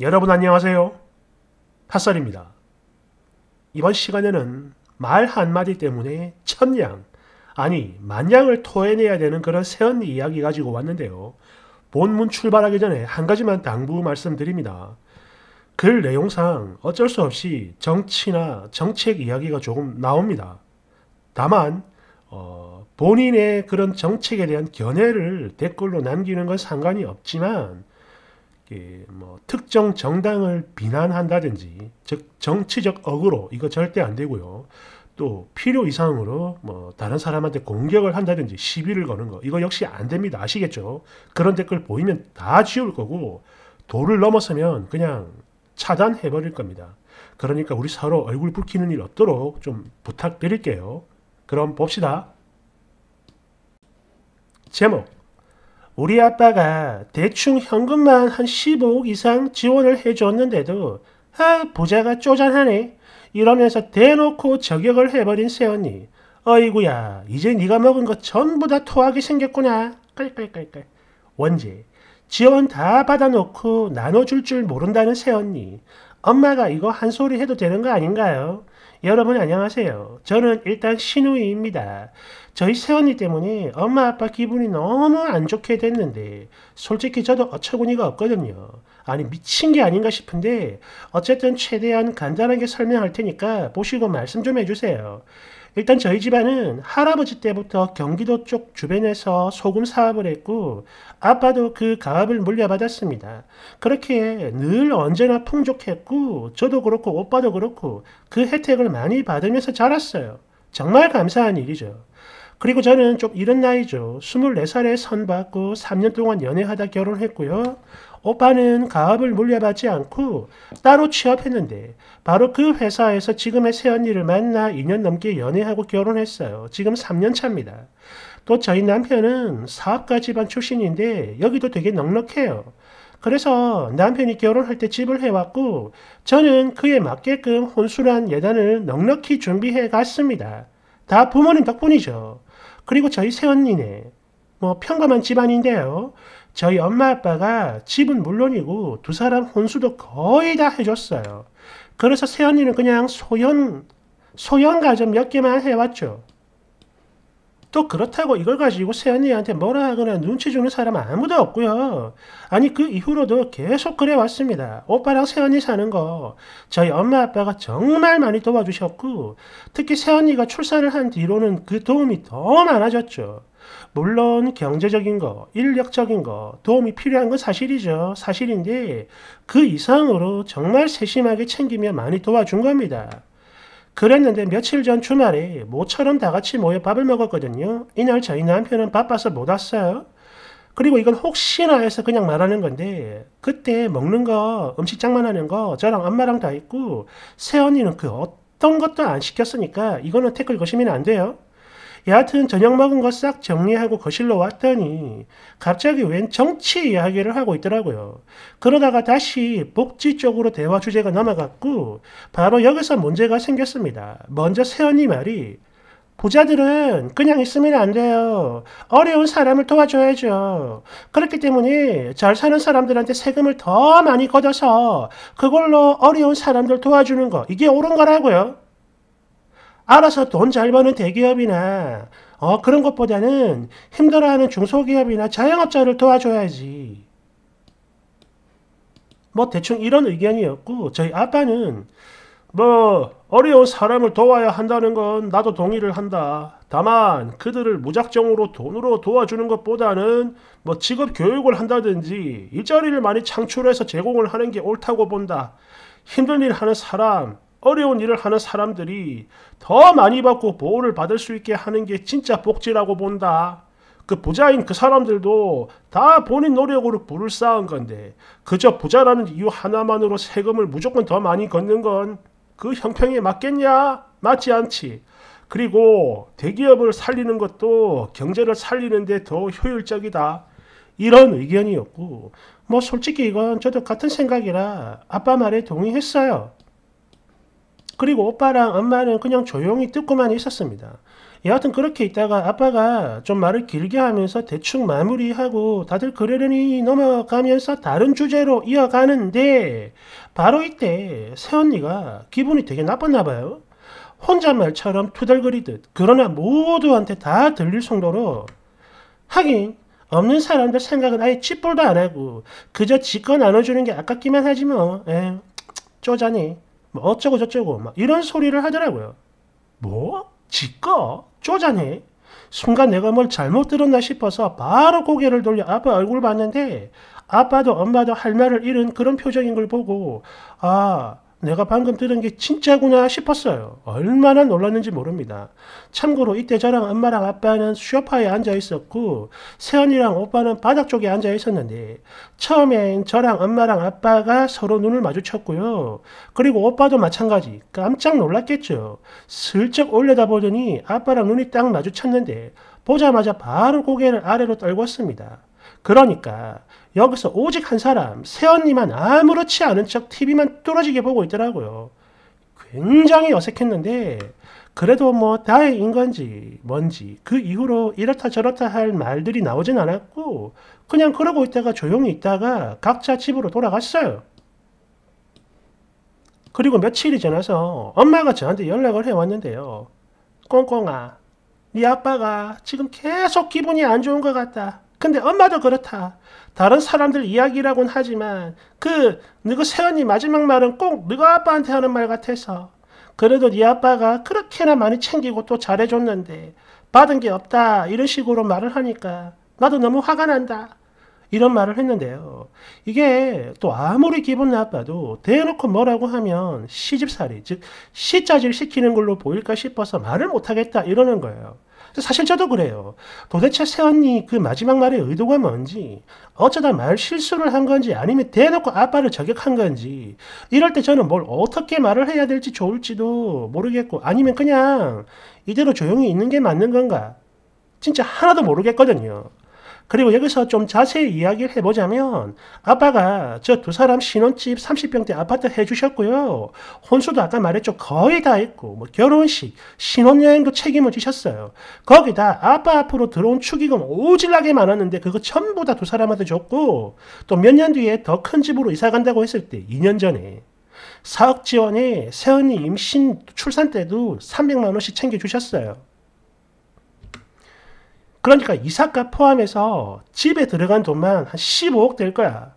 여러분 안녕하세요. 핫설입니다. 이번 시간에는 말 한마디 때문에 천냥, 아니 만냥을 토해내야 되는 그런 새언 이야기 가지고 왔는데요. 본문 출발하기 전에 한 가지만 당부 말씀드립니다. 글 내용상 어쩔 수 없이 정치나 정책 이야기가 조금 나옵니다. 다만 어, 본인의 그런 정책에 대한 견해를 댓글로 남기는 건 상관이 없지만 예, 뭐 특정 정당을 비난한다든지 즉 정치적 억으로 이거 절대 안 되고요. 또 필요 이상으로 뭐 다른 사람한테 공격을 한다든지 시비를 거는 거 이거 역시 안 됩니다. 아시겠죠? 그런 댓글 보이면 다 지울 거고 도를 넘어서면 그냥 차단해 버릴 겁니다. 그러니까 우리 서로 얼굴 붉히는 일 없도록 좀 부탁드릴게요. 그럼 봅시다. 제목 우리 아빠가 대충 현금만 한 15억 이상 지원을 해줬는데도 아 부자가 쪼잔하네 이러면서 대놓고 저격을 해버린 새언니 어이구야 이제 네가 먹은 거 전부 다 토하게 생겼구나 깔깔깔깔 원재 지원 다 받아놓고 나눠줄 줄 모른다는 새언니 엄마가 이거 한 소리 해도 되는 거 아닌가요? 여러분 안녕하세요. 저는 일단 신우이입니다. 저희 새언니 때문에 엄마 아빠 기분이 너무 안 좋게 됐는데 솔직히 저도 어처구니가 없거든요. 아니 미친 게 아닌가 싶은데 어쨌든 최대한 간단하게 설명할 테니까 보시고 말씀 좀 해주세요. 일단 저희 집안은 할아버지 때부터 경기도 쪽 주변에서 소금 사업을 했고 아빠도 그 가업을 물려받았습니다. 그렇게 늘 언제나 풍족했고 저도 그렇고 오빠도 그렇고 그 혜택을 많이 받으면서 자랐어요. 정말 감사한 일이죠. 그리고 저는 좀 이른 나이죠. 24살에 선받고 3년 동안 연애하다 결혼했고요. 오빠는 가업을 물려받지 않고 따로 취업했는데 바로 그 회사에서 지금의 새언니를 만나 2년 넘게 연애하고 결혼했어요. 지금 3년 차입니다. 또 저희 남편은 사업가 집안 출신인데 여기도 되게 넉넉해요. 그래서 남편이 결혼할 때 집을 해왔고 저는 그에 맞게끔 혼술한 예단을 넉넉히 준비해 갔습니다. 다 부모님 덕분이죠. 그리고 저희 새언니네. 뭐 평범한 집안인데요. 저희 엄마 아빠가 집은 물론이고 두 사람 혼수도 거의 다 해줬어요. 그래서 새언니는 그냥 소연, 소연 가좀 몇 개만 해왔죠. 또 그렇다고 이걸 가지고 새언니한테 뭐라 하거나 눈치 주는 사람 아무도 없고요. 아니 그 이후로도 계속 그래 왔습니다. 오빠랑 새언니 사는 거 저희 엄마 아빠가 정말 많이 도와주셨고 특히 새언니가 출산을 한 뒤로는 그 도움이 더 많아졌죠. 물론 경제적인 거, 인력적인 거 도움이 필요한 건 사실이죠. 사실인데 그 이상으로 정말 세심하게 챙기며 많이 도와준 겁니다. 그랬는데 며칠 전 주말에 모처럼 다 같이 모여 밥을 먹었거든요. 이날 저희 남편은 바빠서 못 왔어요. 그리고 이건 혹시나 해서 그냥 말하는 건데 그때 먹는 거 음식장만 하는 거 저랑 엄마랑 다 있고 새언니는 그 어떤 것도 안 시켰으니까 이거는 태클 거시면 안 돼요. 여하튼 저녁 먹은 거 싹 정리하고 거실로 왔더니 갑자기 웬 정치 이야기를 하고 있더라고요. 그러다가 다시 복지 쪽으로 대화 주제가 넘어갔고 바로 여기서 문제가 생겼습니다. 먼저 세언니 말이 부자들은 그냥 있으면 안 돼요. 어려운 사람을 도와줘야죠. 그렇기 때문에 잘 사는 사람들한테 세금을 더 많이 걷어서 그걸로 어려운 사람들 도와주는 거 이게 옳은 거라고요. 알아서 돈 잘 버는 대기업이나 어, 그런 것보다는 힘들어하는 중소기업이나 자영업자를 도와줘야지. 뭐 대충 이런 의견이었고 저희 아빠는 뭐 어려운 사람을 도와야 한다는 건 나도 동의를 한다. 다만 그들을 무작정으로 돈으로 도와주는 것보다는 뭐 직업 교육을 한다든지 일자리를 많이 창출해서 제공을 하는 게 옳다고 본다. 힘든 일 하는 사람 어려운 일을 하는 사람들이 더 많이 받고 보호를 받을 수 있게 하는 게 진짜 복지라고 본다. 그 부자인 그 사람들도 다 본인 노력으로 부를 쌓은 건데 그저 부자라는 이유 하나만으로 세금을 무조건 더 많이 걷는 건 그 형평에 맞겠냐? 맞지 않지. 그리고 대기업을 살리는 것도 경제를 살리는데 더 효율적이다. 이런 의견이었고 뭐 솔직히 이건 저도 같은 생각이라 아빠 말에 동의했어요. 그리고 오빠랑 엄마는 그냥 조용히 듣고만 있었습니다. 여하튼 그렇게 있다가 아빠가 좀 말을 길게 하면서 대충 마무리하고 다들 그러려니 넘어가면서 다른 주제로 이어가는데 바로 이때 새언니가 기분이 되게 나빴나 봐요. 혼잣말처럼 투덜거리듯 그러나 모두한테 다 들릴 정도로 하긴 없는 사람들 생각은 아예 짓뿔도안 하고 그저 지껏 나눠주는 게 아깝기만 하지 뭐. 에, 예. 쪼자니. 뭐 어쩌고 저쩌고 막 이런 소리를 하더라고요. 뭐? 지꺼? 쪼잔해? 순간 내가 뭘 잘못 들었나 싶어서 바로 고개를 돌려 아빠 얼굴 봤는데 아빠도 엄마도 할 말을 잃은 그런 표정인 걸 보고 아 내가 방금 들은 게 진짜구나 싶었어요. 얼마나 놀랐는지 모릅니다. 참고로 이때 저랑 엄마랑 아빠는 쇼파에 앉아 있었고 세연이랑 오빠는 바닥 쪽에 앉아 있었는데 처음엔 저랑 엄마랑 아빠가 서로 눈을 마주쳤고요. 그리고 오빠도 마찬가지 깜짝 놀랐겠죠. 슬쩍 올려다보더니 아빠랑 눈이 딱 마주쳤는데 보자마자 바로 고개를 아래로 떨궜습니다. 그러니까 여기서 오직 한 사람 새언니만 아무렇지 않은 척 TV만 뚫어지게 보고 있더라고요. 굉장히 어색했는데 그래도 뭐 다행인 건지 뭔지 그 이후로 이렇다 저렇다 할 말들이 나오진 않았고 그냥 그러고 있다가 조용히 있다가 각자 집으로 돌아갔어요. 그리고 며칠이 지나서 엄마가 저한테 연락을 해왔는데요. 꽁꽁아, 네 아빠가 지금 계속 기분이 안 좋은 것 같다. 근데 엄마도 그렇다. 다른 사람들 이야기라곤 하지만 그 너희 세연이 마지막 말은 꼭 너희 아빠한테 하는 말 같아서 그래도 네 아빠가 그렇게나 많이 챙기고 또 잘해줬는데 받은 게 없다 이런 식으로 말을 하니까 나도 너무 화가 난다 이런 말을 했는데요. 이게 또 아무리 기분 나빠도 대놓고 뭐라고 하면 시집살이 즉 시자질 시키는 걸로 보일까 싶어서 말을 못하겠다 이러는 거예요. 사실 저도 그래요. 도대체 새언니 그 마지막 말의 의도가 뭔지, 어쩌다 말 실수를 한 건지, 아니면 대놓고 아빠를 저격한 건지, 이럴 때 저는 뭘 어떻게 말을 해야 될지 좋을지도 모르겠고, 아니면 그냥 이대로 조용히 있는 게 맞는 건가? 진짜 하나도 모르겠거든요. 그리고 여기서 좀 자세히 이야기를 해보자면 아빠가 저 두 사람 신혼집 30평대 아파트 해주셨고요. 혼수도 아까 말했죠. 거의 다 했고 뭐 결혼식, 신혼여행도 책임을 지셨어요. 거기다 아빠 앞으로 들어온 축의금 오질나게 많았는데 그거 전부 다 두 사람한테 줬고 또 몇 년 뒤에 더 큰 집으로 이사 간다고 했을 때 2년 전에 사업 지원에 세언이 임신 출산 때도 300만 원씩 챙겨주셨어요. 그러니까 이사값 포함해서 집에 들어간 돈만 한 15억 될 거야.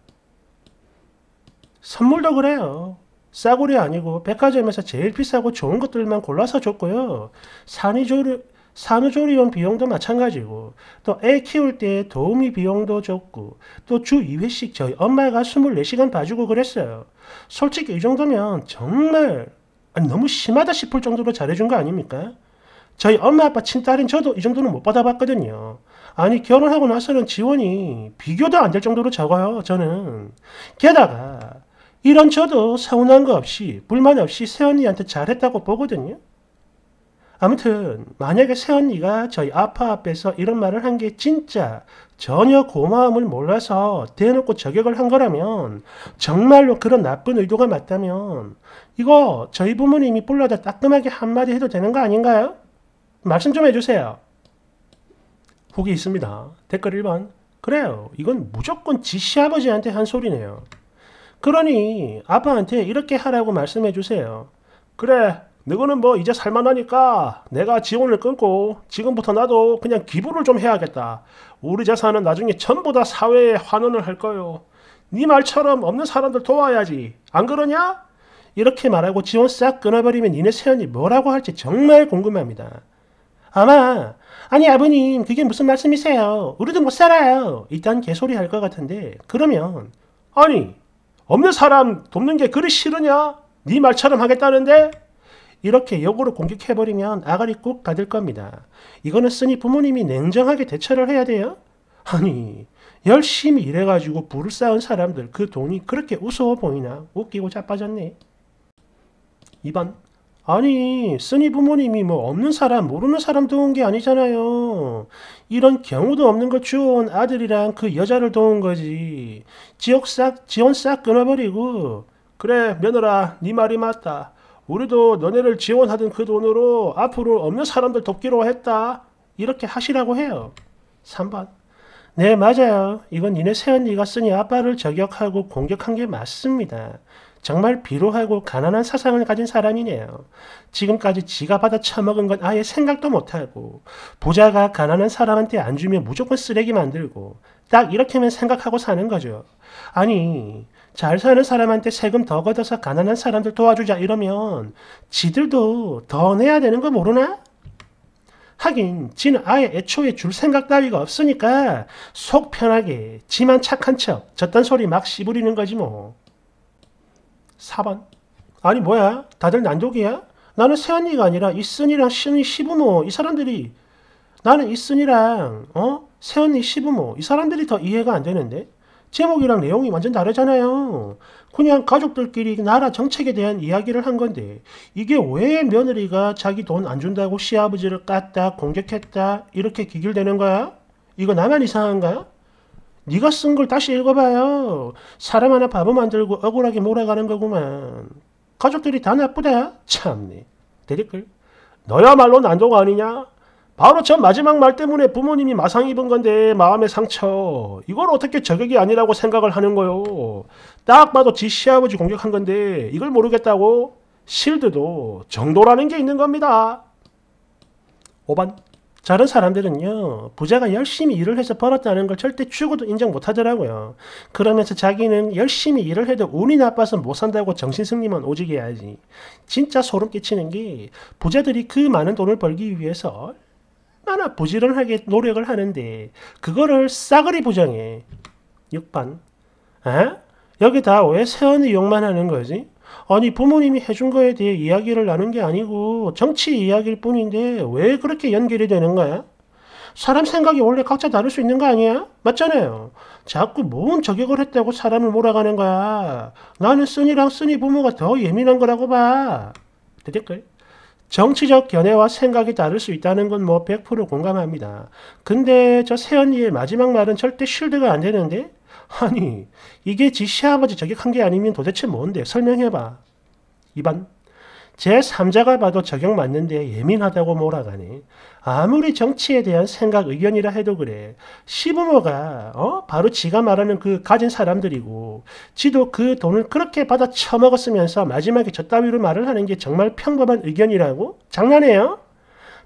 선물도 그래요. 싸구려 아니고 백화점에서 제일 비싸고 좋은 것들만 골라서 줬고요. 산후조리, 산후조리원 비용도 마찬가지고 또 애 키울 때 도우미 비용도 줬고 또 주 2회씩 저희 엄마가 24시간 봐주고 그랬어요. 솔직히 이 정도면 정말 아니, 너무 심하다 싶을 정도로 잘해준 거 아닙니까? 저희 엄마 아빠 친딸인 저도 이 정도는 못 받아봤거든요. 아니 결혼하고 나서는 지원이 비교도 안 될 정도로 적어요. 저는 게다가 이런 저도 서운한 거 없이 불만 없이 새언니한테 잘했다고 보거든요. 아무튼 만약에 새언니가 저희 아빠 앞에서 이런 말을 한 게 진짜 전혀 고마움을 몰라서 대놓고 저격을 한 거라면 정말로 그런 나쁜 의도가 맞다면 이거 저희 부모님이 불러다 따끔하게 한마디 해도 되는 거 아닌가요? 말씀 좀 해주세요. 후기 있습니다. 댓글 1번. 그래요. 이건 무조건 지씨 아버지한테 한 소리네요. 그러니 아빠한테 이렇게 하라고 말씀해 주세요. 그래, 너거는 뭐 이제 살만하니까 내가 지원을 끊고 지금부터 나도 그냥 기부를 좀 해야겠다. 우리 자산은 나중에 전부 다 사회에 환원을 할 거요. 네 말처럼 없는 사람들 도와야지. 안 그러냐? 이렇게 말하고 지원 싹 끊어버리면 니네 세연이 뭐라고 할지 정말 궁금합니다. 아마 아니 아버님 그게 무슨 말씀이세요? 우리도 못 살아요. 일단 개소리 할 것 같은데 그러면 아니 없는 사람 돕는 게 그리 싫으냐? 네 말처럼 하겠다는데? 이렇게 역으로 공격해버리면 아가리 꼭 받을 겁니다. 이거는 쓰니 부모님이 냉정하게 대처를 해야 돼요? 아니 열심히 일해가지고 부를 쌓은 사람들 그 돈이 그렇게 우스워 보이나 웃기고 자빠졌네. 2번 아니, 쓰니 부모님이 뭐 없는 사람, 모르는 사람 도운 게 아니잖아요. 이런 경우도 없는 걸 주워온 아들이랑 그 여자를 도운 거지. 지역 싹, 지원 싹 끊어버리고. 그래, 며느라, 네 말이 맞다. 우리도 너네를 지원하던 그 돈으로 앞으로 없는 사람들 돕기로 했다. 이렇게 하시라고 해요. 3번. 네, 맞아요. 이건 니네 새언니가 쓰니 아빠를 저격하고 공격한 게 맞습니다. 정말 비로하고 가난한 사상을 가진 사람이네요. 지금까지 지가 받아 처먹은 건 아예 생각도 못하고 부자가 가난한 사람한테 안 주면 무조건 쓰레기 만들고 딱 이렇게만 생각하고 사는 거죠. 아니 잘 사는 사람한테 세금 더 걷어서 가난한 사람들 도와주자 이러면 지들도 더 내야 되는 거 모르나? 하긴 지는 아예 애초에 줄 생각 따위가 없으니까 속 편하게 지만 착한 척 저딴 소리 막 씨부리는 거지 뭐. 4번. 아니 뭐야? 다들 난독이야? 나는 새언니가 아니라 이순이랑 신이 시부모 이 사람들이 나는 이순이랑 어? 새언니 시부모 이 사람들이 더 이해가 안 되는데 제목이랑 내용이 완전 다르잖아요. 그냥 가족들끼리 나라 정책에 대한 이야기를 한 건데 이게 왜 며느리가 자기 돈 안 준다고 시아버지를 깠다 공격했다 이렇게 기결되는 거야? 이거 나만 이상한가? 요 네가 쓴 걸 다시 읽어봐요. 사람 하나 바보 만들고 억울하게 몰아가는 거구만. 가족들이 다 나쁘다. 참네. 대리글. 너야말로 난동 아니냐? 바로 저 마지막 말 때문에 부모님이 마상 입은 건데 마음의 상처. 이걸 어떻게 저격이 아니라고 생각을 하는 거요. 딱 봐도 지 시아버지 공격한 건데 이걸 모르겠다고? 실드도 정도라는 게 있는 겁니다. 5번 다른 사람들은요, 부자가 열심히 일을 해서 벌었다는 걸 절대 죽어도 인정 못 하더라고요. 그러면서 자기는 열심히 일을 해도 운이 나빠서 못 산다고 정신승리만 오지게 해야지. 진짜 소름 끼치는 게, 부자들이 그 많은 돈을 벌기 위해서 얼마나 부지런하게 노력을 하는데, 그거를 싸그리 부정해. 6반 에? 여기 다 왜 세원의 욕만 하는 거지? 아니 부모님이 해준 거에 대해 이야기를 나눈 게 아니고 정치 이야기일 뿐인데 왜 그렇게 연결이 되는 거야? 사람 생각이 원래 각자 다를 수 있는 거 아니야? 맞잖아요. 자꾸 뭔 저격을 했다고 사람을 몰아가는 거야. 나는 쓰니랑 쓰니 부모가 더 예민한 거라고 봐. 대댓글. 정치적 견해와 생각이 다를 수 있다는 건 뭐 100% 공감합니다. 근데 저 세연이의 마지막 말은 절대 쉴드가 안 되는데 아니, 이게 지시아버지 저격한 게 아니면 도대체 뭔데? 설명해봐. 2번. 제3자가 봐도 저격 맞는데 예민하다고 몰아가니 아무리 정치에 대한 생각 의견이라 해도 그래 시부모가 어 바로 지가 말하는 그 가진 사람들이고 지도 그 돈을 그렇게 받아 처먹었으면서 마지막에 저 따위로 말을 하는 게 정말 평범한 의견이라고? 장난해요?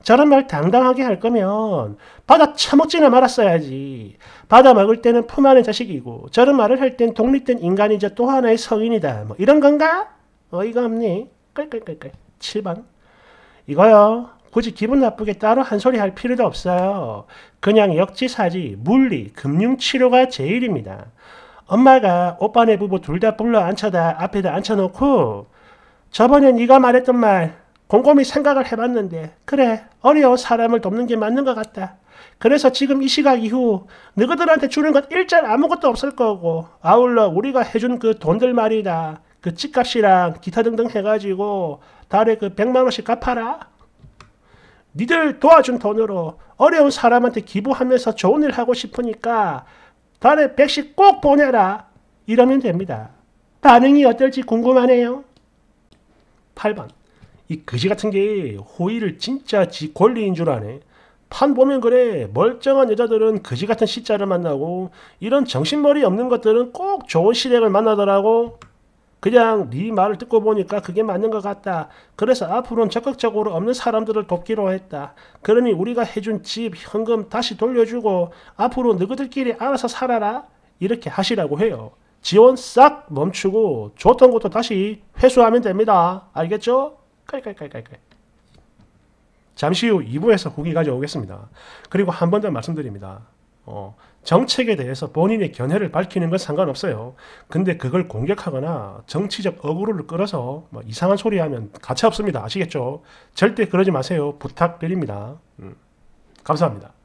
저런 말 당당하게 할 거면 받아 처먹지나 말았어야지. 받아 먹을 때는 품 안의 자식이고 저런 말을 할 땐 독립된 인간이자 또 하나의 성인이다. 뭐 이런 건가? 어이가 없니? 끌끌끌끌. 7번. 이거요. 굳이 기분 나쁘게 따로 한 소리 할 필요도 없어요. 그냥 역지사지, 물리, 금융치료가 제일입니다. 엄마가 오빠네 부부 둘 다 불러 앉혀다 앞에다 앉혀놓고 저번에 네가 말했던 말 곰곰이 생각을 해봤는데 그래 어려운 사람을 돕는 게 맞는 것 같다. 그래서 지금 이 시각 이후 너희들한테 주는 건 일절 아무것도 없을 거고 아울러 우리가 해준 그 돈들 말이다. 그 집값이랑 기타 등등 해가지고 달에 그 100만 원씩 갚아라. 니들 도와준 돈으로 어려운 사람한테 기부하면서 좋은 일 하고 싶으니까 달에 백0씩꼭 보내라. 이러면 됩니다. 반응이 어떨지 궁금하네요. 8번 이 거지 같은 게 호의를 진짜 지 권리인 줄 아네. 판 보면 그래 멀쩡한 여자들은 거지 같은 시자를 만나고 이런 정신머리 없는 것들은 꼭 좋은 시댁을 만나더라고. 그냥 네 말을 듣고 보니까 그게 맞는 것 같다. 그래서 앞으로는 적극적으로 없는 사람들을 돕기로 했다. 그러니 우리가 해준 집, 현금 다시 돌려주고 앞으로 너희들끼리 알아서 살아라. 이렇게 하시라고 해요. 지원 싹 멈추고 좋던 것도 다시 회수하면 됩니다. 알겠죠? 깔깔깔깔깔. 잠시 후 2부에서 후기 가져오겠습니다. 그리고 한 번 더 말씀드립니다. 어, 정책에 대해서 본인의 견해를 밝히는 건 상관없어요. 근데 그걸 공격하거나 정치적 어그로 끌어서 뭐 이상한 소리 하면 가차 없습니다. 아시겠죠? 절대 그러지 마세요. 부탁드립니다. 음, 감사합니다.